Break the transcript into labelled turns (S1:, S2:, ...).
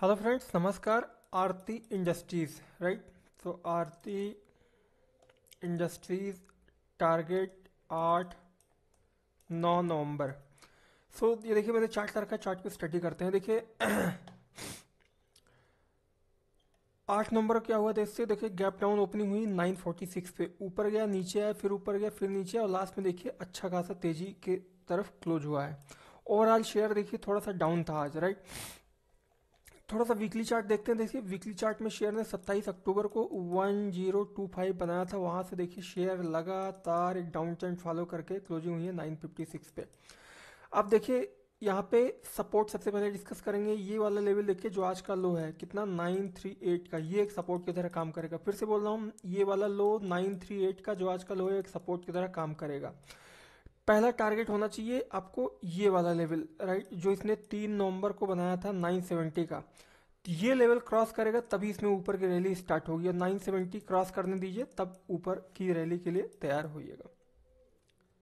S1: hello friends नमस्कार Aarti industries right so Aarti industries target आठ नौ नवंबर सो ये देखिए मैंने चार्ट रखा चार्ट को स्टडी करते हैं देखिए आठ नंबर क्या हुआ था इससे देखिए गैप डाउन ओपनिंग हुई 946 पे ऊपर गया नीचे आया फिर ऊपर गया फिर नीचे और लास्ट में देखिए अच्छा खासा तेजी के तरफ क्लोज हुआ है ओवरऑल शेयर देखिए थोड़ा सा डाउन था आज राइट थोड़ा सा वीकली चार्ट देखते हैं देखिए वीकली चार्ट में शेयर ने 27 अक्टूबर को 1025 बनाया था वहां से देखिए शेयर लगातार एक डाउन ट्रेंड फॉलो करके क्लोजिंग हुई है 956 पे अब देखिए यहाँ पे सपोर्ट सबसे पहले डिस्कस करेंगे ये वाला लेवल देखिए जो आज का लो है कितना 938 का ये एक सपोर्ट की तरह काम करेगा फिर से बोल रहा हूँ ये वाला लो 938 का जो आज का लो है एक सपोर्ट की तरह काम करेगा पहला टारगेट होना चाहिए आपको ये वाला लेवल राइट जो इसने तीन नवंबर को बनाया था 970 का ये लेवल क्रॉस करेगा तभी इसमें ऊपर की रैली स्टार्ट होगी और 970 क्रॉस करने दीजिए तब ऊपर की रैली के लिए तैयार होइएगा